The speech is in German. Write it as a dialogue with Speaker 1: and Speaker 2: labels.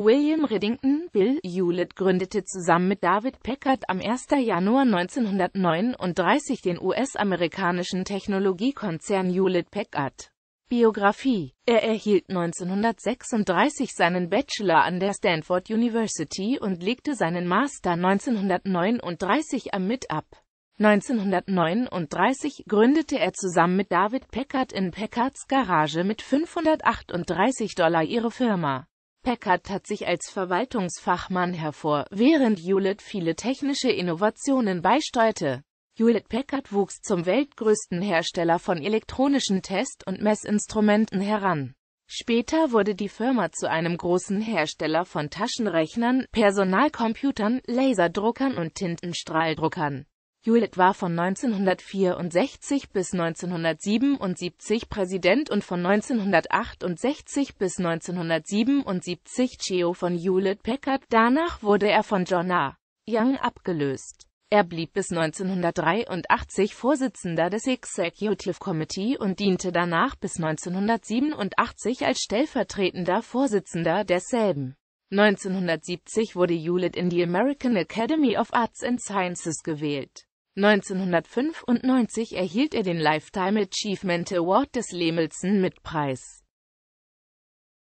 Speaker 1: William Reddington, Bill Hewlett gründete zusammen mit David Packard am 1. Januar 1939 den US-amerikanischen Technologiekonzern Hewlett Packard. Biografie Er erhielt 1936 seinen Bachelor an der Stanford University und legte seinen Master 1939 am MIT ab. 1939 gründete er zusammen mit David Packard in Packards Garage mit 538 Dollar ihre Firma. Packard tat sich als Verwaltungsfachmann hervor, während Hewlett viele technische Innovationen beisteuerte. Hewlett Packard wuchs zum weltgrößten Hersteller von elektronischen Test- und Messinstrumenten heran. Später wurde die Firma zu einem großen Hersteller von Taschenrechnern, Personalcomputern, Laserdruckern und Tintenstrahldruckern. Hewlett war von 1964 bis 1977 Präsident und von 1968 bis 1977 CEO von Hewlett-Packard, danach wurde er von John A. Young abgelöst. Er blieb bis 1983 Vorsitzender des Executive Committee und diente danach bis 1987 als stellvertretender Vorsitzender desselben. 1970 wurde Hewlett in die American Academy of Arts and Sciences gewählt. 1995 erhielt er den Lifetime Achievement Award des Lemelson-Mitpreis.